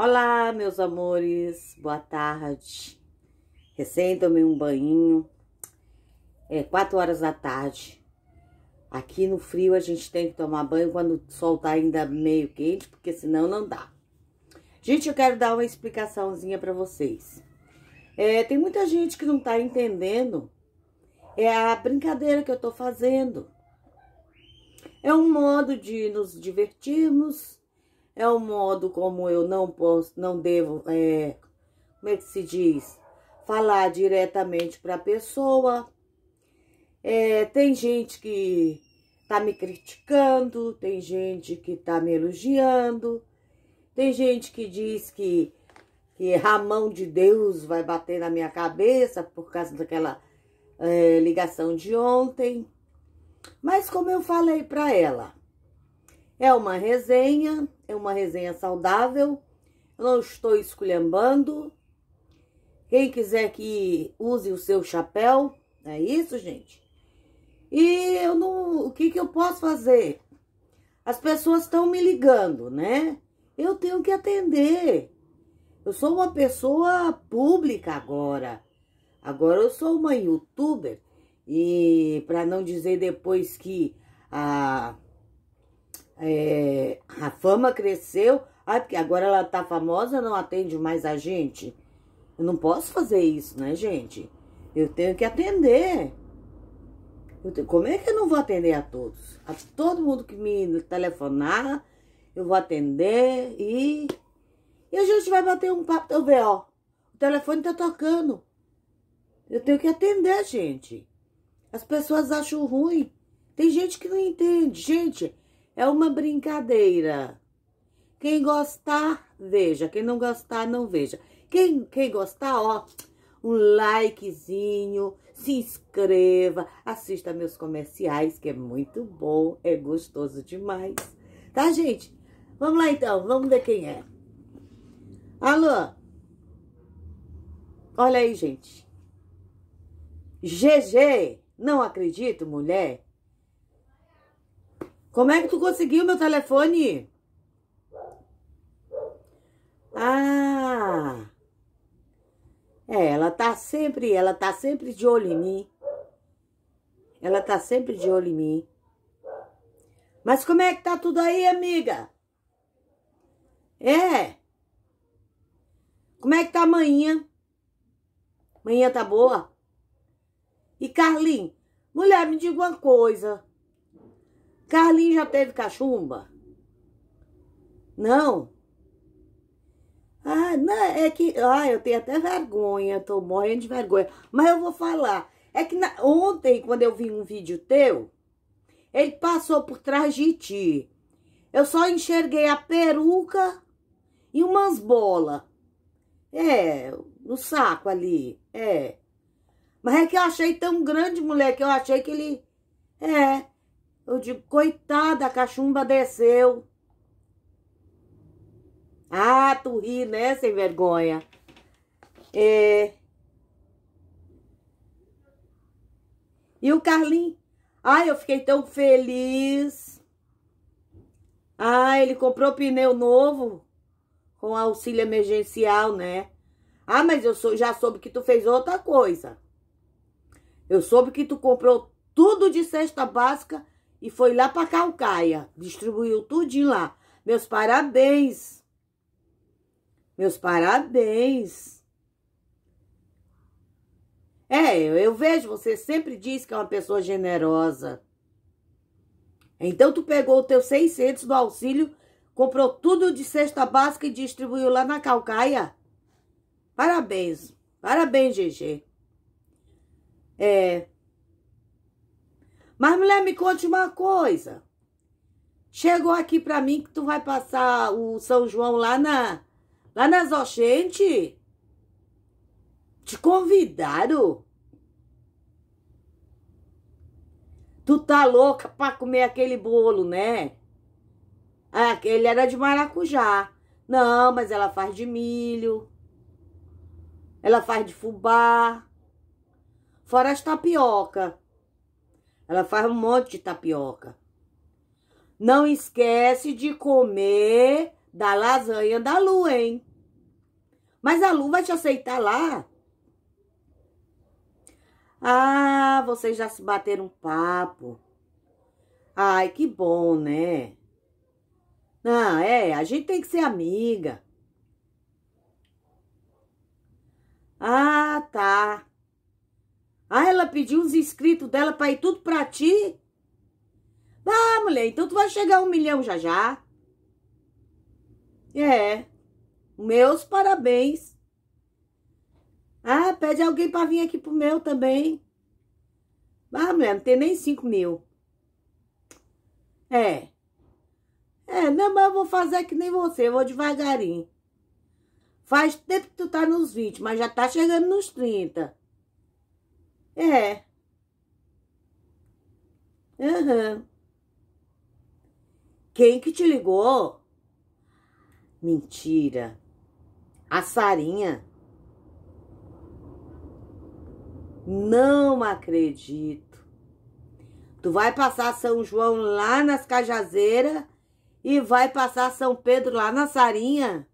Olá, meus amores, boa tarde. Recém tomei um banho, é quatro horas da tarde. Aqui no frio a gente tem que tomar banho quando o sol tá ainda meio quente, porque senão não dá. Gente, eu quero dar uma explicaçãozinha para vocês. É, tem muita gente que não tá entendendo é a brincadeira que eu tô fazendo. É um modo de nos divertirmos, é o modo como eu não posso, não devo, é, como é que se diz? Falar diretamente para a pessoa. É, tem gente que tá me criticando, tem gente que tá me elogiando, tem gente que diz que, que Ramão de Deus vai bater na minha cabeça por causa daquela é, ligação de ontem. Mas como eu falei para ela, é uma resenha, é uma resenha saudável. Eu não estou esculhambando. Quem quiser que use o seu chapéu, é isso, gente. E eu não, o que que eu posso fazer? As pessoas estão me ligando, né? Eu tenho que atender. Eu sou uma pessoa pública agora. Agora eu sou uma youtuber e para não dizer depois que a ah, é, a fama cresceu, ah, porque agora ela tá famosa, não atende mais a gente. Eu não posso fazer isso, né, gente? Eu tenho que atender. Tenho, como é que eu não vou atender a todos? A todo mundo que me telefonar, eu vou atender e. E a gente vai bater um papo. Eu ver, ó. O telefone tá tocando. Eu tenho que atender, gente. As pessoas acham ruim. Tem gente que não entende. Gente, é uma brincadeira. Quem gostar, veja. Quem não gostar, não veja. Quem, quem gostar, ó, um likezinho, se inscreva, assista meus comerciais, que é muito bom, é gostoso demais. Tá, gente? Vamos lá, então. Vamos ver quem é. Alô? Olha aí, gente. GG, não acredito, mulher. Como é que tu conseguiu meu telefone? Ah! É, ela tá sempre, ela tá sempre de olho em mim. Ela tá sempre de olho em mim. Mas como é que tá tudo aí, amiga? É. Como é que tá amanhã? Amanhã tá boa? E Carlinhos, mulher, me diga uma coisa. Carlinhos já teve cachumba? Não? Ah, não, é que. Ah, eu tenho até vergonha, tô morrendo de vergonha. Mas eu vou falar. É que na, ontem, quando eu vi um vídeo teu, ele passou por trás de ti. Eu só enxerguei a peruca e umas bolas. É, no saco ali. É. Mas é que eu achei tão grande, moleque. eu achei que ele. É. Eu digo, coitada, a cachumba desceu. Ah, tu ri, né, sem vergonha. É... E o Carlinhos? Ai, eu fiquei tão feliz. Ah, ele comprou pneu novo com auxílio emergencial, né? Ah, mas eu sou, já soube que tu fez outra coisa. Eu soube que tu comprou tudo de cesta básica e foi lá para Calcaia, distribuiu tudinho lá. Meus parabéns. Meus parabéns. É, eu, eu vejo, você sempre diz que é uma pessoa generosa. Então tu pegou o teu 600 do auxílio, comprou tudo de cesta básica e distribuiu lá na Calcaia. Parabéns. Parabéns, GG. É, mas, mulher, me conte uma coisa. Chegou aqui para mim que tu vai passar o São João lá na lá nas Oxente. Te convidaram. Tu tá louca para comer aquele bolo, né? Ah, aquele era de maracujá. Não, mas ela faz de milho. Ela faz de fubá. Fora as tapioca. Ela faz um monte de tapioca. Não esquece de comer da lasanha da Lu, hein? Mas a Lu vai te aceitar lá. Ah, vocês já se bateram um papo. Ai, que bom, né? Não, ah, é, a gente tem que ser amiga. Ah, tá pediu uns inscritos dela para ir tudo para ti. Ah, mulher, então tu vai chegar a um milhão já já. É. Meus parabéns. Ah, pede alguém para vir aqui pro meu também. Ah, mulher, não tem nem cinco mil. É. É, não, mas eu vou fazer que nem você, eu vou devagarinho. Faz tempo que tu tá nos 20, mas já tá chegando nos 30. É. Aham. Uhum. Quem que te ligou? Mentira. A Sarinha. Não acredito. Tu vai passar São João lá nas Cajazeiras e vai passar São Pedro lá na Sarinha?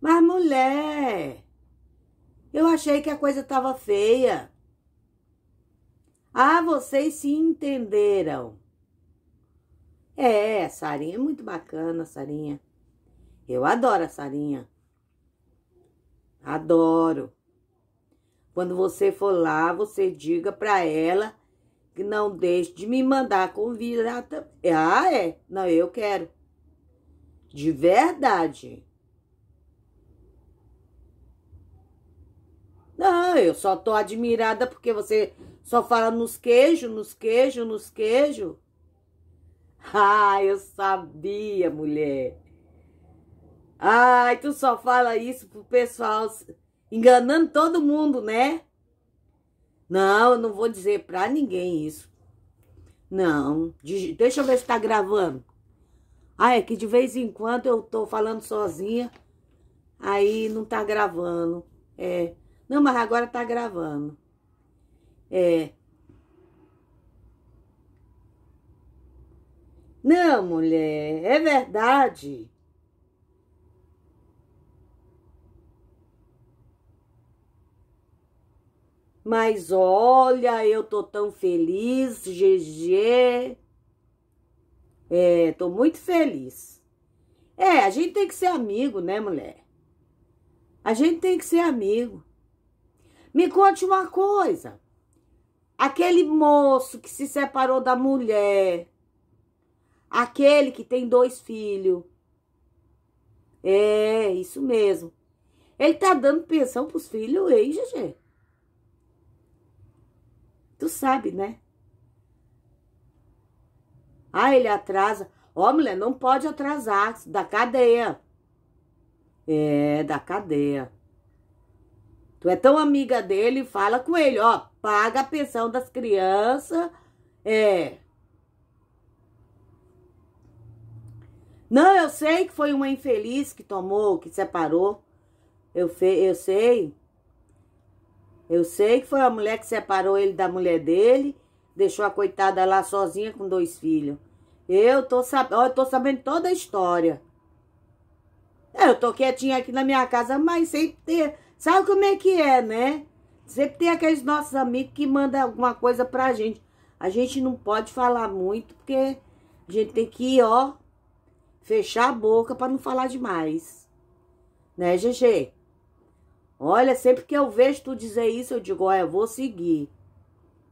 Mas, mulher, eu achei que a coisa estava feia. Ah, vocês se entenderam. É, Sarinha, é muito bacana, Sarinha. Eu adoro a Sarinha. Adoro. Quando você for lá, você diga para ela que não deixe de me mandar convidar. Ah, é? Não, eu quero. De verdade. eu só tô admirada porque você só fala nos queijos, nos queijos, nos queijos. Ah, eu sabia, mulher. Ai, tu só fala isso pro pessoal, enganando todo mundo, né? Não, eu não vou dizer pra ninguém isso. Não, deixa eu ver se tá gravando. Ah, é que de vez em quando eu tô falando sozinha, aí não tá gravando. É, não, mas agora tá gravando. É. Não, mulher, é verdade. Mas olha, eu tô tão feliz, GG. É, tô muito feliz. É, a gente tem que ser amigo, né, mulher? A gente tem que ser amigo. Me conte uma coisa. Aquele moço que se separou da mulher, aquele que tem dois filhos. É, isso mesmo. Ele tá dando pensão pros filhos, hein, GG? Tu sabe, né? Ah, ele atrasa. Ó, oh, mulher, não pode atrasar. Da cadeia. É, da cadeia. Tu é tão amiga dele, fala com ele, ó, paga a pensão das crianças, é. Não, eu sei que foi uma infeliz que tomou, que separou. Eu, fe... eu sei. Eu sei que foi a mulher que separou ele da mulher dele, deixou a coitada lá sozinha com dois filhos. Eu tô, sab... eu tô sabendo toda a história. É, eu tô quietinha aqui na minha casa, mas sem ter Sabe como é que é, né? Sempre tem aqueles nossos amigos que mandam alguma coisa pra gente. A gente não pode falar muito, porque a gente tem que, ó, fechar a boca para não falar demais. Né, GG? Olha, sempre que eu vejo tu dizer isso, eu digo, ó, eu vou seguir.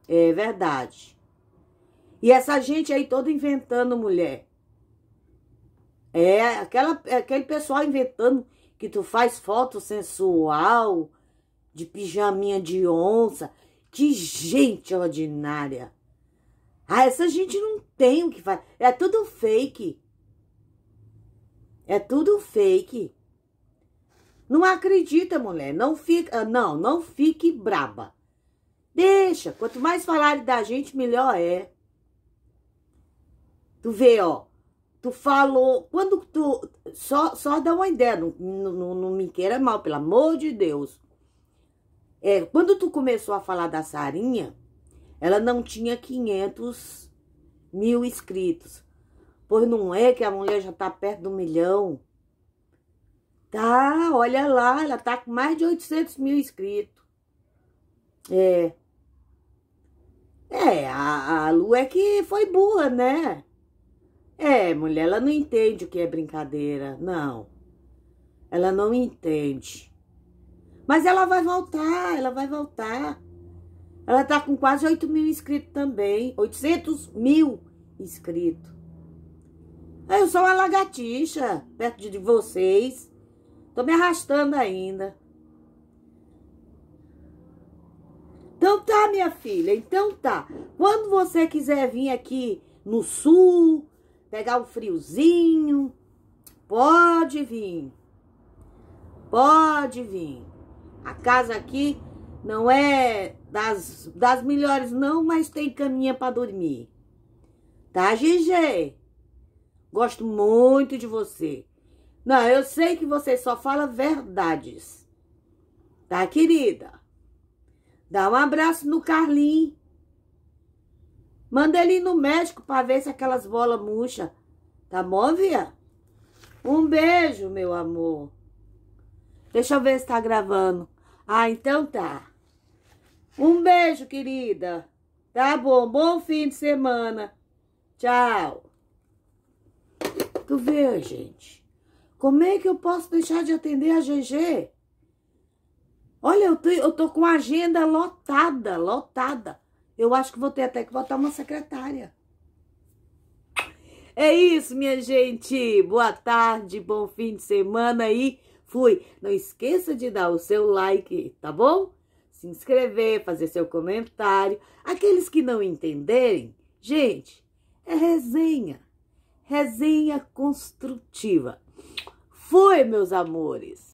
É verdade. E essa gente aí toda inventando mulher. É, aquela, é aquele pessoal inventando que tu faz foto sensual de pijaminha de onça. Que gente ordinária. Ah, essa gente não tem o que fazer. É tudo fake. É tudo fake. Não acredita, mulher. Não fica, não, não fique braba. Deixa, quanto mais falarem da gente, melhor é. Tu vê, ó tu falou, quando tu, só, só dá uma ideia, não, não, não me queira mal, pelo amor de Deus. É, quando tu começou a falar da Sarinha, ela não tinha 500 mil inscritos. Pois não é que a mulher já tá perto do milhão. Tá, olha lá, ela tá com mais de 800 mil inscritos. É. É, a, a Lu é que foi boa, né? É, mulher, ela não entende o que é brincadeira, não. Ela não entende. Mas ela vai voltar, ela vai voltar. Ela tá com quase 8 mil inscritos também. 800 mil inscritos. Ah, eu sou uma lagartixa, perto de vocês. Tô me arrastando ainda. Então tá, minha filha, então tá. Quando você quiser vir aqui no sul, pegar um friozinho. Pode vir. Pode vir. A casa aqui não é das, das melhores, não, mas tem caminha para dormir. Tá, Gigi? Gosto muito de você. Não, eu sei que você só fala verdades. Tá, querida? Dá um abraço no Carlinhos. Manda ele ir no médico para ver se aquelas bolas murcha. Tá bom, Via? Um beijo, meu amor. Deixa eu ver se tá gravando. Ah, então tá. Um beijo, querida. Tá bom, bom fim de semana. Tchau. Tu vê, gente? Como é que eu posso deixar de atender a GG? Olha, eu tô, eu tô com a agenda lotada, lotada. Eu acho que vou ter até que botar uma secretária. É isso, minha gente. Boa tarde, bom fim de semana aí. fui. Não esqueça de dar o seu like, tá bom? Se inscrever, fazer seu comentário. Aqueles que não entenderem, gente, é resenha. Resenha construtiva. Fui, meus amores.